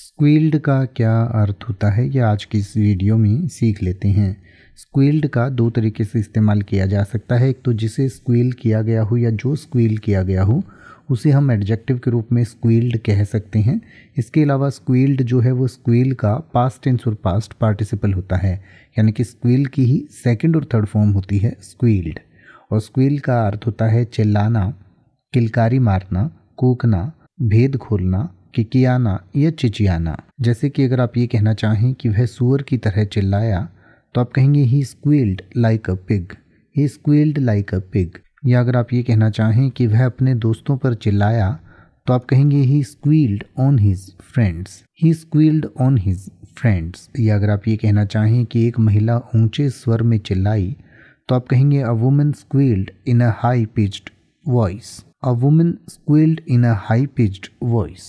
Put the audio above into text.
स्क्वील्ड का क्या अर्थ होता है ये आज की इस वीडियो में सीख लेते हैं स्क्वील्ड का दो तरीके से इस्तेमाल किया जा सकता है एक तो जिसे स्क्वील किया गया हो या जो स्क्वील किया गया हो उसे हम एडजेक्टिव के रूप में स्क्वील्ड कह सकते हैं इसके अलावा स्क्वील्ड जो है वो स्क्वील का पास्ट टेंस और पास्ट पार्टिसिपल होता है यानी कि स्क्वील की ही सेकेंड और थर्ड फॉर्म होती है स्क्वील्ड और स्क्वील का अर्थ होता है चिल्लाना किलकारी मारना कूकना भेद खोलना किकियाना या चिचियाना जैसे कि अगर आप ये कहना चाहें कि वह सुअर की तरह चिल्लाया तो आप कहेंगे he squealed like a pig he squealed like a pig या अगर आप ये कहना चाहें कि वह अपने दोस्तों पर चिल्लाया तो आप कहेंगे he squealed on his friends he squealed on his friends या अगर आप ये कहना चाहें कि एक महिला ऊंचे स्वर में चिल्लाई तो आप कहेंगे a woman squealed in a high pitched voice a woman squealed in a high pitched voice